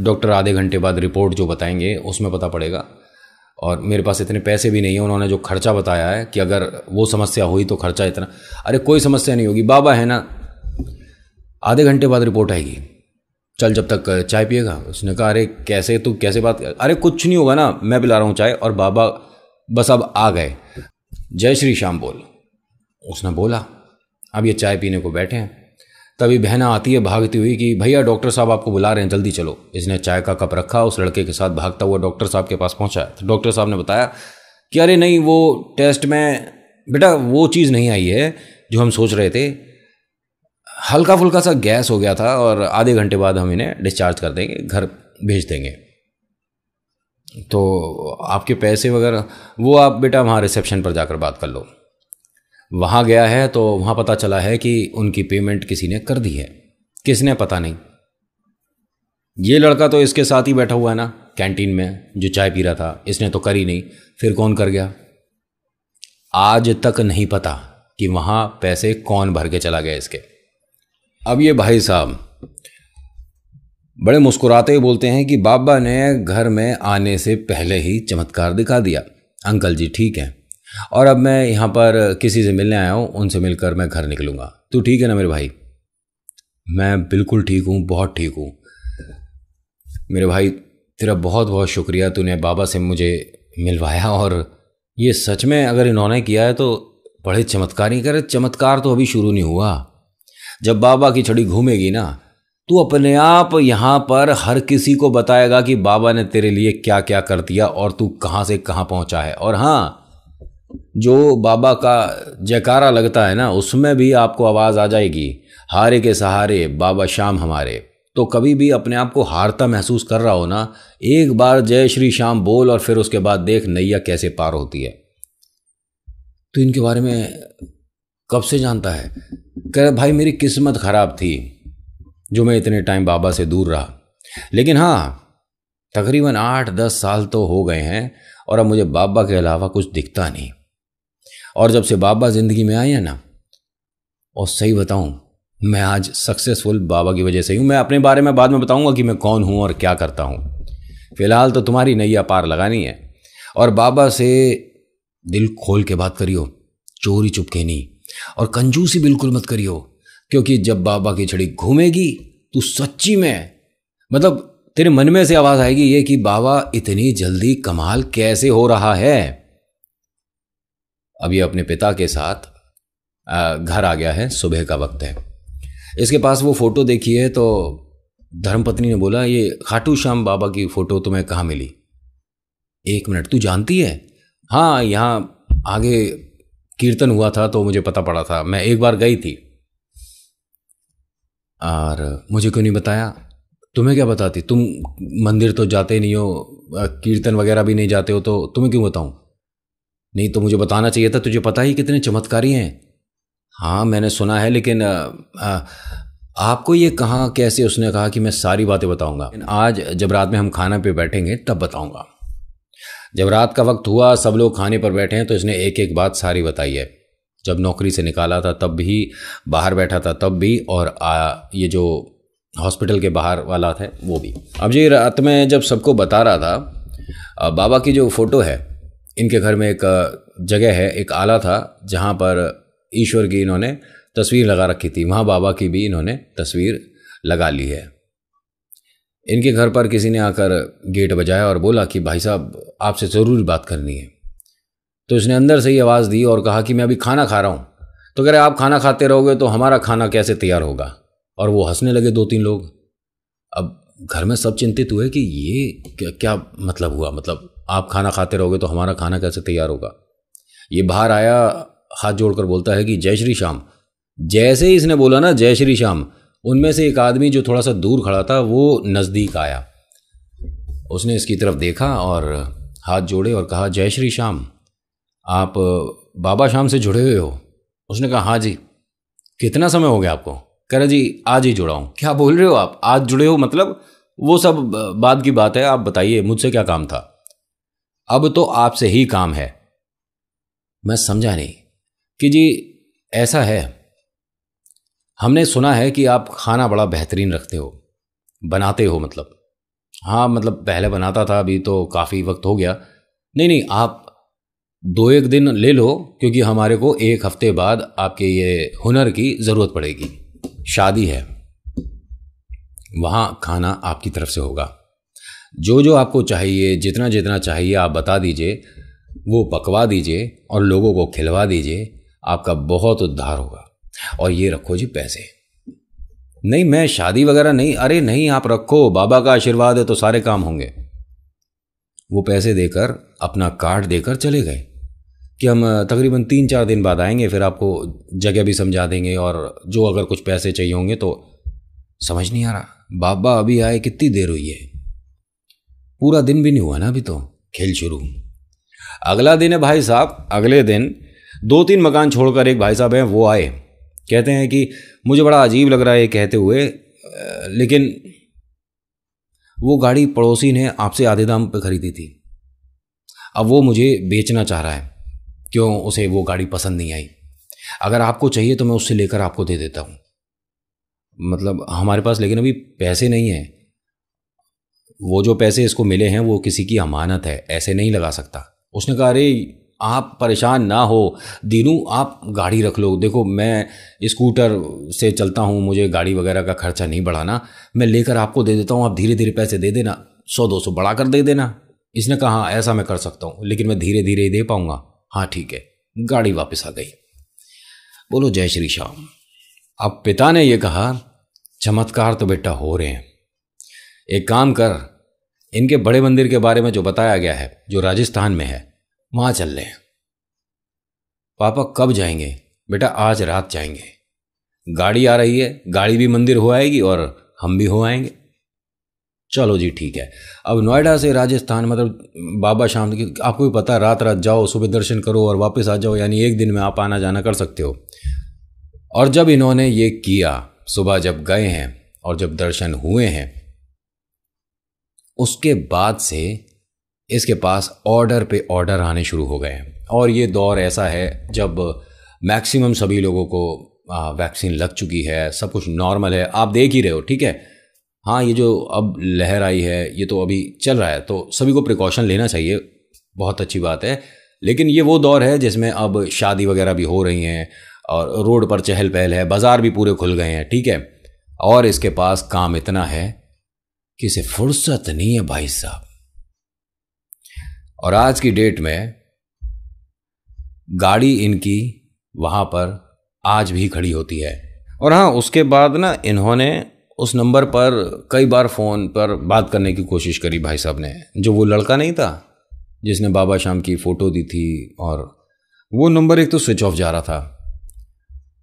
डॉक्टर आधे घंटे बाद रिपोर्ट जो बताएंगे उसमें पता पड़ेगा और मेरे पास इतने पैसे भी नहीं है उन्होंने जो खर्चा बताया है कि अगर वो समस्या हुई तो खर्चा इतना अरे कोई समस्या नहीं होगी बाबा है ना आधे घंटे बाद रिपोर्ट आएगी चल जब तक चाय पिएगा उसने कहा अरे कैसे तू कैसे बात अरे कुछ नहीं होगा ना मैं पिला रहा हूँ चाय और बाबा बस अब आ गए जय श्री श्याम बोल उसने बोला अब ये चाय पीने को बैठे हैं तभी बहना आती है भागती हुई कि भैया डॉक्टर साहब आपको बुला रहे हैं जल्दी चलो इसने चाय का कप रखा उस लड़के के साथ भागता हुआ डॉक्टर साहब के पास पहुंचा तो डॉक्टर साहब ने बताया कि अरे नहीं वो टेस्ट में बेटा वो चीज़ नहीं आई है जो हम सोच रहे थे हल्का फुल्का सा गैस हो गया था और आधे घंटे बाद हम इन्हें डिस्चार्ज कर देंगे घर भेज देंगे तो आपके पैसे वगैरह वो आप बेटा वहाँ रिसेप्शन पर जाकर बात कर लो वहाँ गया है तो वहाँ पता चला है कि उनकी पेमेंट किसी ने कर दी है किसने पता नहीं ये लड़का तो इसके साथ ही बैठा हुआ है ना कैंटीन में जो चाय पी रहा था इसने तो करी नहीं फिर कौन कर गया आज तक नहीं पता कि वहाँ पैसे कौन भर के चला गया इसके अब ये भाई साहब बड़े मुस्कुराते बोलते हैं कि बाबा ने घर में आने से पहले ही चमत्कार दिखा दिया अंकल जी ठीक हैं और अब मैं यहाँ पर किसी से मिलने आया हूँ उनसे मिलकर मैं घर निकलूँगा तू ठीक है ना मेरे भाई मैं बिल्कुल ठीक हूँ बहुत ठीक हूँ मेरे भाई तेरा बहुत बहुत शुक्रिया तूने बाबा से मुझे मिलवाया और ये सच में अगर इन्होंने किया है तो बड़े चमत्कार ही करे चमत्कार तो अभी शुरू नहीं हुआ जब बाबा की छड़ी घूमेगी ना तू अपने आप यहाँ पर हर किसी को बताएगा कि बाबा ने तेरे लिए क्या क्या कर दिया और तू कहाँ से कहाँ पहुँचा है और हाँ जो बाबा का जयकारा लगता है ना उसमें भी आपको आवाज़ आ जाएगी हारे के सहारे बाबा श्याम हमारे तो कभी भी अपने आप को हारता महसूस कर रहा हो ना एक बार जय श्री श्याम बोल और फिर उसके बाद देख नैया कैसे पार होती है तो इनके बारे में कब से जानता है कह भाई मेरी किस्मत ख़राब थी जो मैं इतने टाइम बाबा से दूर रहा लेकिन हाँ तकरीबन आठ दस साल तो हो गए हैं और अब मुझे बाबा के अलावा कुछ दिखता नहीं और जब से बाबा ज़िंदगी में आए हैं ना और सही बताऊँ मैं आज सक्सेसफुल बाबा की वजह से हूँ मैं अपने बारे में बाद में बताऊँगा कि मैं कौन हूँ और क्या करता हूँ फ़िलहाल तो तुम्हारी नैया पार लगानी है और बाबा से दिल खोल के बात करियो चोरी चुपके नहीं और कंजूसी बिल्कुल मत करियो क्योंकि जब बाबा की छड़ी घूमेगी तो सच्ची में मतलब तेरे मन में से आवाज़ आएगी ये कि बाबा इतनी जल्दी कमाल कैसे हो रहा है अब ये अपने पिता के साथ घर आ गया है सुबह का वक्त है इसके पास वो फ़ोटो देखी है तो धर्मपत्नी ने बोला ये खाटू श्याम बाबा की फ़ोटो तुम्हें कहाँ मिली एक मिनट तू जानती है हाँ यहाँ आगे कीर्तन हुआ था तो मुझे पता पड़ा था मैं एक बार गई थी और मुझे क्यों नहीं बताया तुम्हें क्या बताती तुम मंदिर तो जाते नहीं हो कीर्तन वगैरह भी नहीं जाते हो तो तुम्हें क्यों बताऊँ नहीं तो मुझे बताना चाहिए था तुझे पता ही कितने चमत्कारी हैं हाँ मैंने सुना है लेकिन आ, आ, आपको ये कहाँ कैसे उसने कहा कि मैं सारी बातें बताऊंगा आज जब रात में हम खाना पे बैठेंगे तब बताऊंगा जब रात का वक्त हुआ सब लोग खाने पर बैठे हैं तो इसने एक एक बात सारी बताई है जब नौकरी से निकाला था तब भी बाहर बैठा था तब भी और आ, ये जो हॉस्पिटल के बाहर वाला था वो भी अब जी रात में जब सबको बता रहा था बाबा की जो फ़ोटो है इनके घर में एक जगह है एक आला था जहाँ पर ईश्वर की इन्होंने तस्वीर लगा रखी थी वहाँ बाबा की भी इन्होंने तस्वीर लगा ली है इनके घर पर किसी ने आकर गेट बजाया और बोला कि भाई साहब आपसे ज़रूर बात करनी है तो उसने अंदर से ही आवाज़ दी और कहा कि मैं अभी खाना खा रहा हूँ तो कह रहे आप खाना खाते रहोगे तो हमारा खाना कैसे तैयार होगा और वो हंसने लगे दो तीन लोग अब घर में सब चिंतित हुए कि ये क्या, क्या मतलब हुआ मतलब आप खाना खाते रहोगे तो हमारा खाना कैसे तैयार होगा ये बाहर आया हाथ जोड़कर बोलता है कि जय श्री श्याम जैसे ही इसने बोला ना जय श्री श्याम उनमें से एक आदमी जो थोड़ा सा दूर खड़ा था वो नज़दीक आया उसने इसकी तरफ देखा और हाथ जोड़े और कहा जय श्री श्याम आप बाबा श्याम से जुड़े हुए हो उसने कहा हाँ जी कितना समय हो गया आपको कह रहे जी आज ही जुड़ा हूँ क्या बोल रहे हो आप आज जुड़े हो मतलब वो सब बाद की बात है आप बताइए मुझसे क्या काम था अब तो आपसे ही काम है मैं समझा नहीं कि जी ऐसा है हमने सुना है कि आप खाना बड़ा बेहतरीन रखते हो बनाते हो मतलब हाँ मतलब पहले बनाता था अभी तो काफ़ी वक्त हो गया नहीं नहीं आप दो एक दिन ले लो क्योंकि हमारे को एक हफ्ते बाद आपके ये हुनर की ज़रूरत पड़ेगी शादी है वहाँ खाना आपकी तरफ से होगा जो जो आपको चाहिए जितना जितना चाहिए आप बता दीजिए वो पकवा दीजिए और लोगों को खिलवा दीजिए आपका बहुत उद्धार होगा और ये रखो जी पैसे नहीं मैं शादी वगैरह नहीं अरे नहीं आप रखो बाबा का आशीर्वाद है तो सारे काम होंगे वो पैसे देकर अपना कार्ड देकर चले गए कि हम तकरीबन तीन चार दिन बाद आएंगे फिर आपको जगह भी समझा देंगे और जो अगर कुछ पैसे चाहिए होंगे तो समझ नहीं आ रहा बाबा अभी आए कितनी देर हुई है पूरा दिन भी नहीं हुआ ना अभी तो खेल शुरू अगला दिन है भाई साहब अगले दिन दो तीन मकान छोड़कर एक भाई साहब हैं वो आए कहते हैं कि मुझे बड़ा अजीब लग रहा है ये कहते हुए लेकिन वो गाड़ी पड़ोसी ने आपसे आधे दाम पर खरीदी थी अब वो मुझे बेचना चाह रहा है क्यों उसे वो गाड़ी पसंद नहीं आई अगर आपको चाहिए तो मैं उससे लेकर आपको दे देता हूँ मतलब हमारे पास लेकिन अभी पैसे नहीं हैं वो जो पैसे इसको मिले हैं वो किसी की अमानत है ऐसे नहीं लगा सकता उसने कहा अरे आप परेशान ना हो दीनू आप गाड़ी रख लो देखो मैं स्कूटर से चलता हूँ मुझे गाड़ी वगैरह का खर्चा नहीं बढ़ाना मैं लेकर आपको दे देता हूँ आप धीरे धीरे पैसे दे देना सौ दो सौ बढ़ा कर दे देना इसने कहा ऐसा मैं कर सकता हूँ लेकिन मैं धीरे धीरे ही दे पाऊँगा हाँ ठीक है गाड़ी वापस आ गई बोलो जय श्री श्याम अब पिता ने यह कहा चमत्कार तो बेटा हो रहे हैं एक काम कर इनके बड़े मंदिर के बारे में जो बताया गया है जो राजस्थान में है वहां चल रहे पापा कब जाएंगे बेटा आज रात जाएंगे गाड़ी आ रही है गाड़ी भी मंदिर हो आएगी और हम भी हो आएंगे चलो जी ठीक है अब नोएडा से राजस्थान मतलब बाबा शाम की आपको भी पता रात रात जाओ सुबह दर्शन करो और वापस आ जाओ यानी एक दिन में आप आना जाना कर सकते हो और जब इन्होंने ये किया सुबह जब गए हैं और जब दर्शन हुए हैं उसके बाद से इसके पास ऑर्डर पे ऑर्डर आने शुरू हो गए हैं और ये दौर ऐसा है जब मैक्सिमम सभी लोगों को वैक्सीन लग चुकी है सब कुछ नॉर्मल है आप देख ही रहे हो ठीक है हाँ ये जो अब लहर आई है ये तो अभी चल रहा है तो सभी को प्रिकॉशन लेना चाहिए बहुत अच्छी बात है लेकिन ये वो दौर है जिसमें अब शादी वगैरह भी हो रही हैं और रोड पर चहल पहल है बाज़ार भी पूरे खुल गए हैं ठीक है और इसके पास काम इतना है कि इसे फुर्सत नहीं है भाई साहब और आज की डेट में गाड़ी इनकी वहां पर आज भी खड़ी होती है और हाँ उसके बाद ना इन्होंने उस नंबर पर कई बार फ़ोन पर बात करने की कोशिश करी भाई साहब ने जो वो लड़का नहीं था जिसने बाबा शाम की फ़ोटो दी थी और वो नंबर एक तो स्विच ऑफ जा रहा था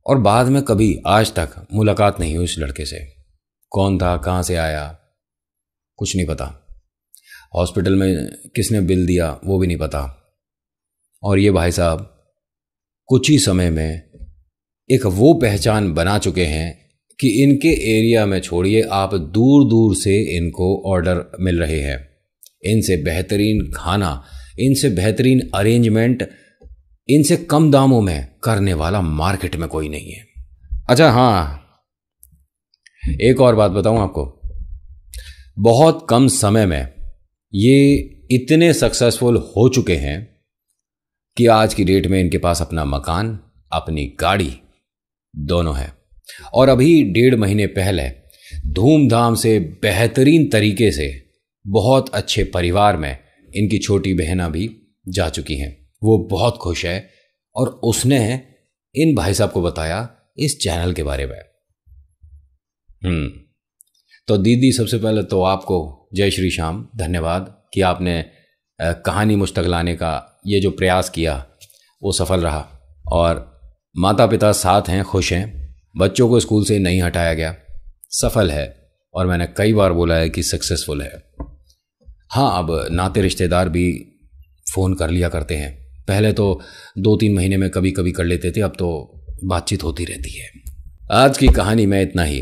और बाद में कभी आज तक मुलाकात नहीं हुई उस लड़के से कौन था कहाँ से आया कुछ नहीं पता हॉस्पिटल में किसने बिल दिया वो भी नहीं पता और ये भाई साहब कुछ ही समय में एक वो पहचान बना चुके हैं कि इनके एरिया में छोड़िए आप दूर दूर से इनको ऑर्डर मिल रहे हैं इनसे बेहतरीन खाना इनसे बेहतरीन अरेंजमेंट इनसे कम दामों में करने वाला मार्केट में कोई नहीं है अच्छा हाँ एक और बात बताऊं आपको बहुत कम समय में ये इतने सक्सेसफुल हो चुके हैं कि आज की डेट में इनके पास अपना मकान अपनी गाड़ी दोनों है और अभी डेढ़ महीने पहले धूमधाम से बेहतरीन तरीके से बहुत अच्छे परिवार में इनकी छोटी बहना भी जा चुकी हैं वो बहुत खुश है और उसने इन भाई साहब को बताया इस चैनल के बारे में हम्म तो दीदी सबसे पहले तो आपको जय श्री श्याम धन्यवाद कि आपने कहानी मुझ तक लाने का ये जो प्रयास किया वो सफल रहा और माता पिता साथ हैं खुश हैं बच्चों को स्कूल से नहीं हटाया गया सफल है और मैंने कई बार बोला है कि सक्सेसफुल है हाँ अब नाते रिश्तेदार भी फ़ोन कर लिया करते हैं पहले तो दो तीन महीने में कभी कभी कर लेते थे अब तो बातचीत होती रहती है आज की कहानी में इतना ही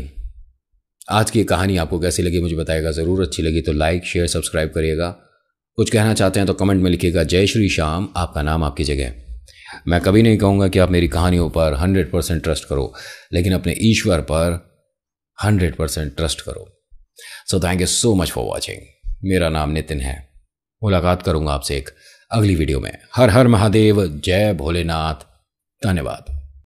आज की कहानी आपको कैसी लगी मुझे बताएगा ज़रूर अच्छी लगी तो लाइक शेयर सब्सक्राइब करिएगा कुछ कहना चाहते हैं तो कमेंट में लिखिएगा जय श्री श्याम आपका नाम आपकी जगह मैं कभी नहीं कहूँगा कि आप मेरी कहानियों पर हंड्रेड परसेंट ट्रस्ट करो लेकिन अपने ईश्वर पर हंड्रेड परसेंट ट्रस्ट करो so thank you so much for watching मेरा नाम नितिन है मुलाकात करूँगा आपसे एक अगली वीडियो में हर हर महादेव जय भोलेनाथ धन्यवाद